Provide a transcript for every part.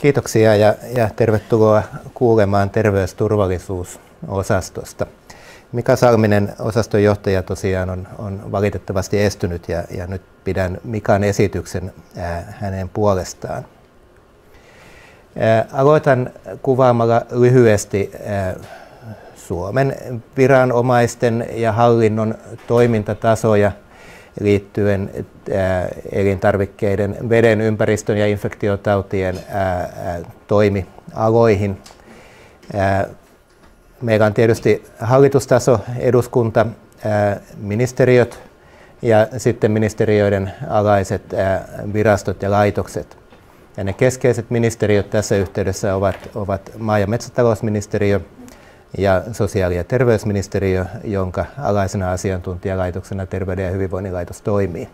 Kiitoksia ja, ja tervetuloa kuulemaan terveysturvallisuusosastosta. Mika Salminen, osastonjohtaja, tosiaan on, on valitettavasti estynyt ja, ja nyt pidän Mikan esityksen ää, hänen puolestaan. Ää, aloitan kuvaamalla lyhyesti ää, Suomen viranomaisten ja hallinnon toimintatasoja – liittyen elintarvikkeiden, veden, ympäristön ja infektiotautien toimialoihin. Meillä on tietysti hallitustaso, eduskunta, ministeriöt ja sitten ministeriöiden alaiset virastot ja laitokset. Ja ne keskeiset ministeriöt tässä yhteydessä ovat, ovat maa- ja metsätalousministeriö, ja sosiaali- ja terveysministeriö, jonka alaisena asiantuntijalaitoksena Terveyden ja hyvinvoinnin laitos toimii.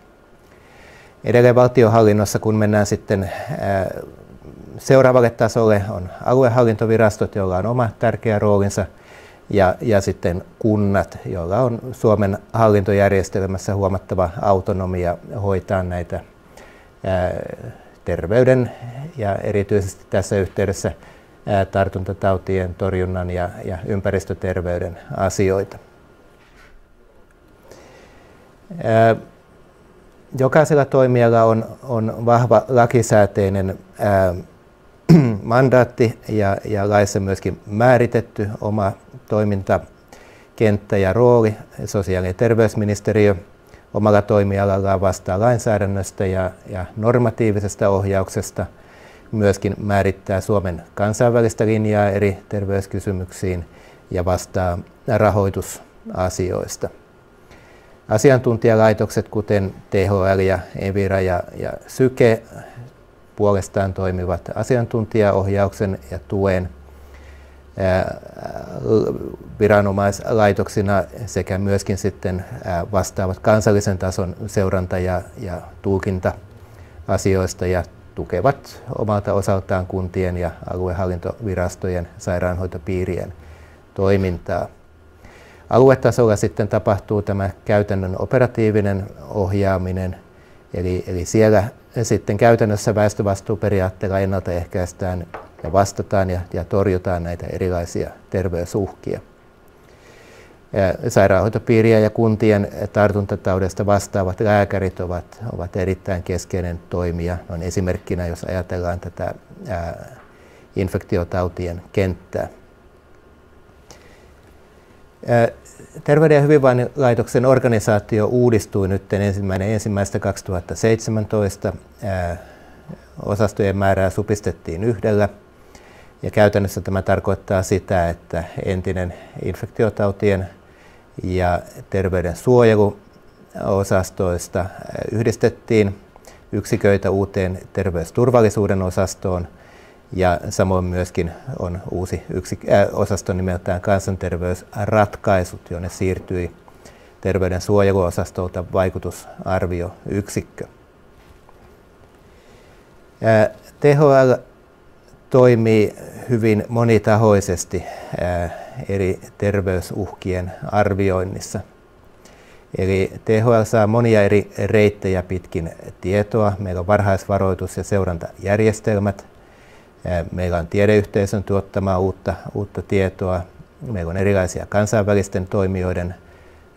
Edelleen valtionhallinnossa, kun mennään sitten seuraavalle tasolle, on aluehallintovirastot, joilla on oma tärkeä roolinsa, ja, ja sitten kunnat, joilla on Suomen hallintojärjestelmässä huomattava autonomia hoitaa näitä terveyden ja erityisesti tässä yhteydessä tartuntatautien torjunnan ja, ja ympäristöterveyden asioita. Jokaisella toimijalla on, on vahva lakisääteinen ää, mandaatti ja, ja laissa myöskin määritetty oma toimintakenttä ja rooli. Sosiaali- ja terveysministeriö omalla toimialallaan vastaa lainsäädännöstä ja, ja normatiivisesta ohjauksesta – myöskin määrittää Suomen kansainvälistä linjaa eri terveyskysymyksiin ja vastaa rahoitusasioista. Asiantuntijalaitokset, kuten THL ja Evira ja, ja Syke, puolestaan toimivat asiantuntijaohjauksen ja tuen viranomaislaitoksina sekä myöskin sitten vastaavat kansallisen tason seuranta- ja, ja tulkinta-asioista ja tukevat omalta osaltaan kuntien ja aluehallintovirastojen sairaanhoitopiirien toimintaa. Aluetasolla sitten tapahtuu tämä käytännön operatiivinen ohjaaminen, eli, eli siellä sitten käytännössä väestövastuuperiaatteella ennaltaehkäistään ja vastataan ja, ja torjutaan näitä erilaisia terveysuhkia sairaanhoitopiiriä ja kuntien tartuntataudesta vastaavat lääkärit ovat, ovat erittäin keskeinen toimija. On esimerkkinä, jos ajatellaan tätä ää, infektiotautien kenttää. Ää, Terveyden ja hyvinvoinnin laitoksen organisaatio uudistui nyt ensimmäinen ensimmäistä 2017. Ää, osastojen määrää supistettiin yhdellä ja käytännössä tämä tarkoittaa sitä, että entinen infektiotautien ja terveyden suojeluosastoista yhdistettiin yksiköitä uuteen terveysturvallisuuden osastoon ja samoin myöskin on uusi yksik- äh, osasto nimeltään kansanterveysratkaisut, jonne siirtyi terveyden suojeluosastolta vaikutusarvioyksikkö. Äh, THL toimii hyvin monitahoisesti eri terveysuhkien arvioinnissa. Eli THL saa monia eri reittejä pitkin tietoa. Meillä on varhaisvaroitus- ja seurantajärjestelmät. Meillä on tiedeyhteisön tuottamaa uutta, uutta tietoa. Meillä on erilaisia kansainvälisten toimijoiden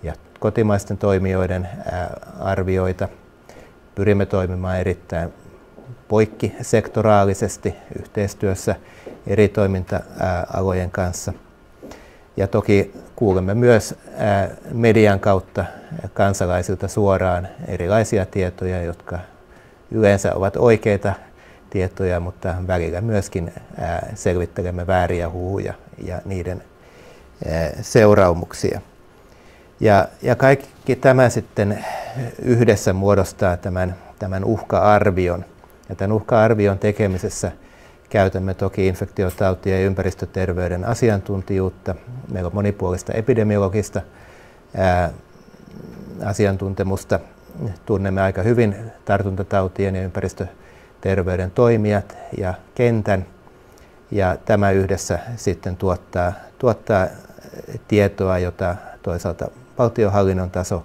ja kotimaisten toimijoiden arvioita. Pyrimme toimimaan erittäin poikkisektoraalisesti yhteistyössä eri toiminta-alojen kanssa. Ja toki kuulemme myös median kautta kansalaisilta suoraan erilaisia tietoja, jotka yleensä ovat oikeita tietoja, mutta välillä myöskin selvittelemme vääriä huhuja ja niiden seuraamuksia. Ja, ja kaikki tämä sitten yhdessä muodostaa tämän, tämän uhka-arvion. Ja tämän uhka-arvion tekemisessä käytämme toki infektiotautia ja ympäristöterveyden asiantuntijuutta. Meillä on monipuolista epidemiologista ää, asiantuntemusta. Tunnemme aika hyvin tartuntatautien ja ympäristöterveyden toimijat ja kentän. Ja tämä yhdessä sitten tuottaa, tuottaa tietoa, jota toisaalta valtionhallinnon taso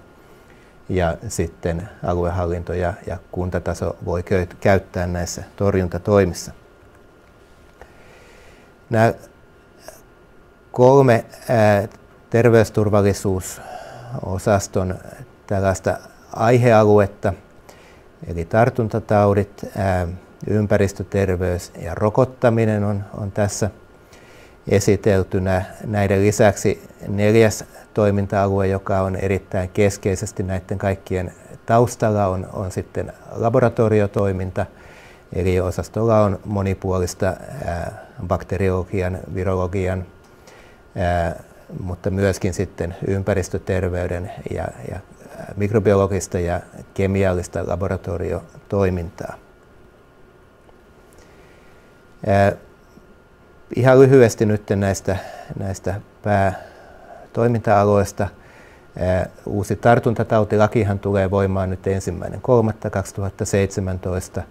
ja sitten aluehallinto ja, ja kuntataso voi käyttää näissä torjuntatoimissa. Nämä kolme ää, terveysturvallisuusosaston tällaista aihealuetta, eli tartuntataudit, ää, ympäristöterveys ja rokottaminen on, on tässä – esiteltynä. Näiden lisäksi neljäs toiminta-alue, joka on erittäin keskeisesti näiden kaikkien taustalla, on, on sitten laboratoriotoiminta. Eli osastolla on monipuolista bakteriologian, virologian, mutta myöskin sitten ympäristöterveyden ja, ja mikrobiologista ja kemiallista laboratoriotoimintaa. Ihan lyhyesti nyt näistä, näistä päätoiminta-aloista. Uusi tartuntatautilakihan tulee voimaan nyt ensimmäinen 2017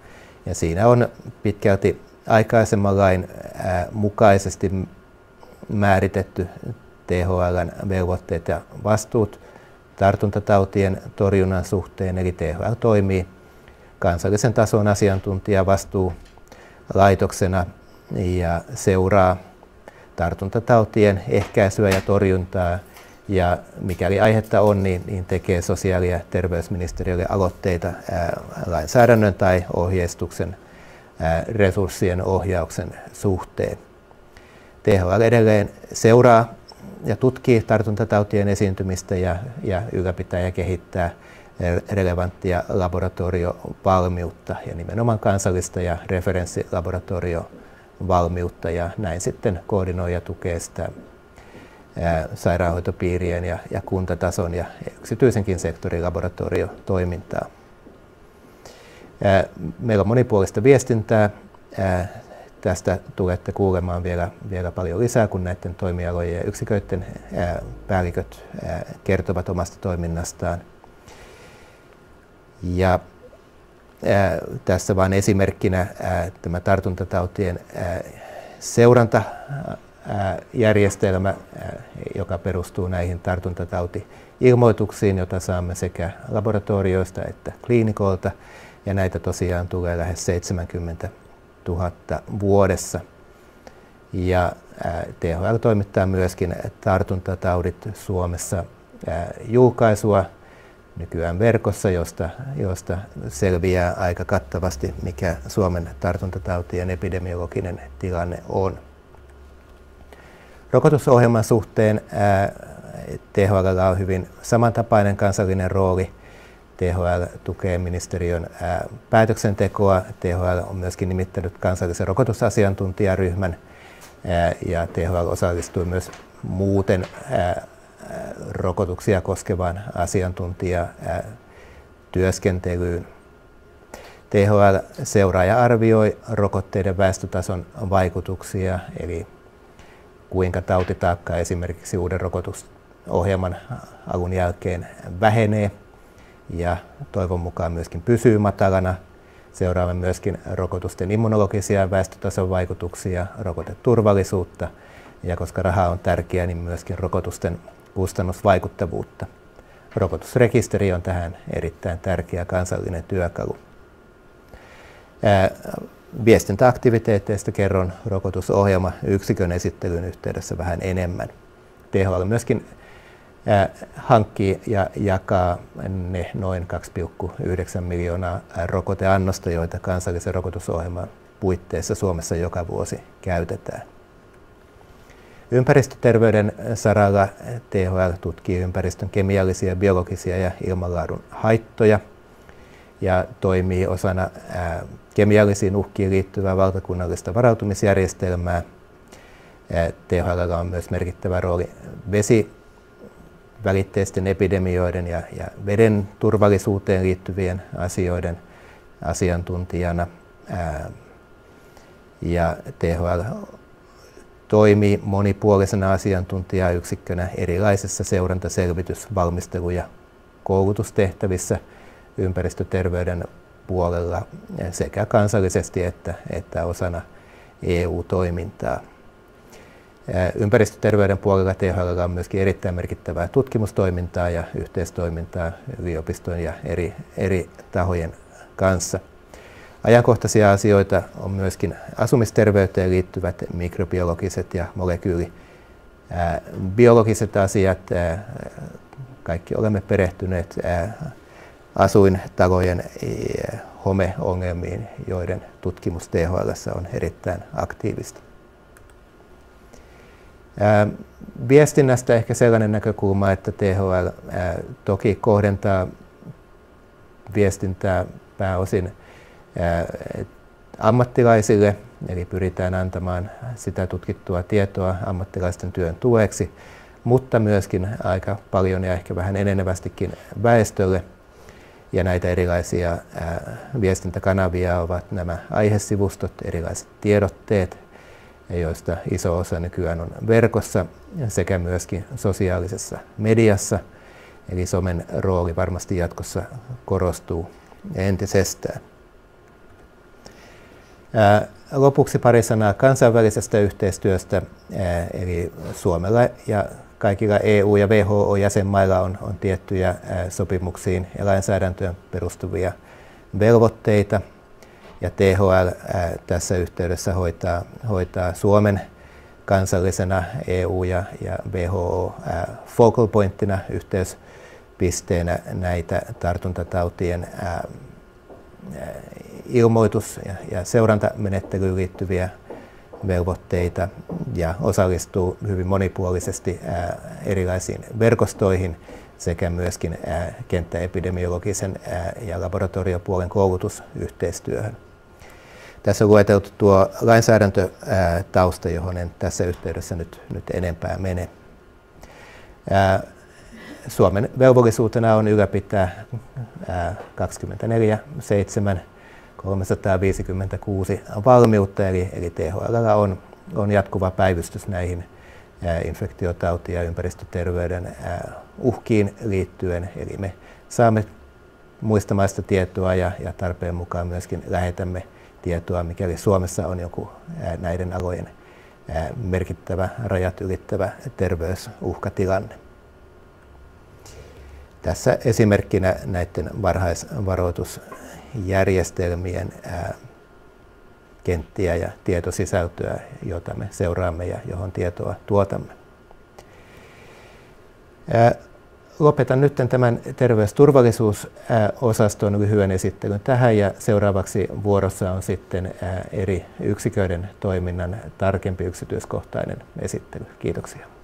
ja siinä on pitkälti aikaisemman lain mukaisesti määritetty THLn velvoitteet ja vastuut tartuntatautien torjunnan suhteen, eli THL toimii kansallisen tason laitoksena ja seuraa tartuntatautien ehkäisyä ja torjuntaa. Ja mikäli aihetta on, niin, niin tekee sosiaali- ja terveysministeriölle aloitteita ää, lainsäädännön tai ohjeistuksen ää, resurssien ohjauksen suhteen. THL edelleen seuraa ja tutkii tartuntatautien esiintymistä ja, ja ylläpitää ja kehittää relevanttia laboratoriovalmiutta ja nimenomaan kansallista ja referenssilaboratoriovalmiutta valmiutta ja näin sitten koordinoi ja tukee sitä sairaanhoitopiirien ja, ja kuntatason ja yksityisenkin sektorin laboratoriotoimintaa. Meillä on monipuolista viestintää. Tästä tulette kuulemaan vielä, vielä paljon lisää, kun näiden toimialojen ja yksiköiden päälliköt kertovat omasta toiminnastaan. Ja tässä vain esimerkkinä tämä tartuntatautien seurantajärjestelmä, joka perustuu näihin tartuntatautiilmoituksiin, joita saamme sekä laboratorioista että kliinikolta, Ja näitä tosiaan tulee lähes 70 000 vuodessa. Ja THL toimittaa myöskin tartuntataudit Suomessa julkaisua, nykyään verkossa, josta, josta selviää aika kattavasti, mikä Suomen tartuntatautien epidemiologinen tilanne on. Rokotusohjelman suhteen ää, THL on hyvin samantapainen kansallinen rooli. THL tukee ministeriön ää, päätöksentekoa. THL on myöskin nimittänyt kansallisen rokotusasiantuntijaryhmän ää, ja THL osallistuu myös muuten ää, rokotuksia koskevan asiantuntijatyöskentelyyn. THL seuraa ja arvioi rokotteiden väestötason vaikutuksia, eli kuinka tautitaakka esimerkiksi uuden rokotusohjelman alun jälkeen vähenee ja toivon mukaan myöskin pysyy matalana. Seuraamme myöskin rokotusten immunologisia väestötason vaikutuksia, rokoteturvallisuutta ja koska raha on tärkeää, niin myöskin rokotusten kustannusvaikuttavuutta. Rokotusrekisteri on tähän erittäin tärkeä kansallinen työkalu. Viestintäaktiviteetteista kerron rokotusohjelma yksikön esittelyn yhteydessä vähän enemmän. THL myöskin hankkii ja jakaa ne noin 2,9 miljoonaa rokoteannosta, joita kansallisen rokotusohjelman puitteissa Suomessa joka vuosi käytetään. Ympäristöterveyden saralla THL tutkii ympäristön kemiallisia, biologisia ja ilmanlaadun haittoja ja toimii osana kemiallisiin uhkiin liittyvää valtakunnallista varautumisjärjestelmää. THL on myös merkittävä rooli vesi välitteisten epidemioiden ja, ja veden turvallisuuteen liittyvien asioiden asiantuntijana. Ää, ja THL toimii monipuolisena asiantuntijayksikkönä erilaisissa seuranta-, selvitys-, valmistelu- ja koulutustehtävissä ympäristöterveyden puolella sekä kansallisesti että, että osana EU-toimintaa. Ympäristöterveyden puolella THL on myöskin erittäin merkittävää tutkimustoimintaa ja yhteistoimintaa yliopistojen ja eri, eri tahojen kanssa. Ajankohtaisia asioita on myöskin asumisterveyteen liittyvät mikrobiologiset ja molekyylibiologiset asiat. Kaikki olemme perehtyneet asuintalojen homeongelmiin, joiden tutkimus THL on erittäin aktiivista. Viestinnästä ehkä sellainen näkökulma, että THL toki kohdentaa viestintää pääosin ammattilaisille, eli pyritään antamaan sitä tutkittua tietoa ammattilaisten työn tueksi, mutta myöskin aika paljon ja ehkä vähän enenevästikin väestölle. Ja näitä erilaisia viestintäkanavia ovat nämä aihesivustot, erilaiset tiedotteet, joista iso osa nykyään on verkossa sekä myöskin sosiaalisessa mediassa. Eli somen rooli varmasti jatkossa korostuu entisestään. Lopuksi pari sanaa kansainvälisestä yhteistyöstä, eli Suomella ja kaikilla EU- ja WHO-jäsenmailla on, on tiettyjä sopimuksiin ja lainsäädäntöön perustuvia velvoitteita. Ja THL tässä yhteydessä hoitaa, hoitaa Suomen kansallisena EU- ja, ja WHO focal pointtina yhteyspisteenä näitä tartuntatautien ilmoitus- ja seurantamenettelyyn liittyviä velvoitteita ja osallistuu hyvin monipuolisesti erilaisiin verkostoihin sekä myöskin kenttäepidemiologisen ja laboratoriopuolen koulutusyhteistyöhön. Tässä on lueteltu tuo lainsäädäntötausta, johon en tässä yhteydessä nyt, nyt enempää mene. Suomen velvollisuutena on ylläpitää 24-7 356 valmiutta, eli, eli THL on, on jatkuva päivystys näihin infektiotauti- ja ympäristöterveyden uhkiin liittyen. Eli me saamme muistamaista tietoa ja, ja tarpeen mukaan myöskin lähetämme tietoa, mikäli Suomessa on joku näiden alojen merkittävä rajat ylittävä terveysuhkatilanne. Tässä esimerkkinä näiden varhaisvaroitus järjestelmien ää, kenttiä ja tietosisältöä, jota me seuraamme ja johon tietoa tuotamme. Ää, lopetan nyt tämän terveysturvallisuusosaston lyhyen esittelyn tähän ja seuraavaksi vuorossa on sitten eri yksiköiden toiminnan tarkempi yksityiskohtainen esittely. Kiitoksia.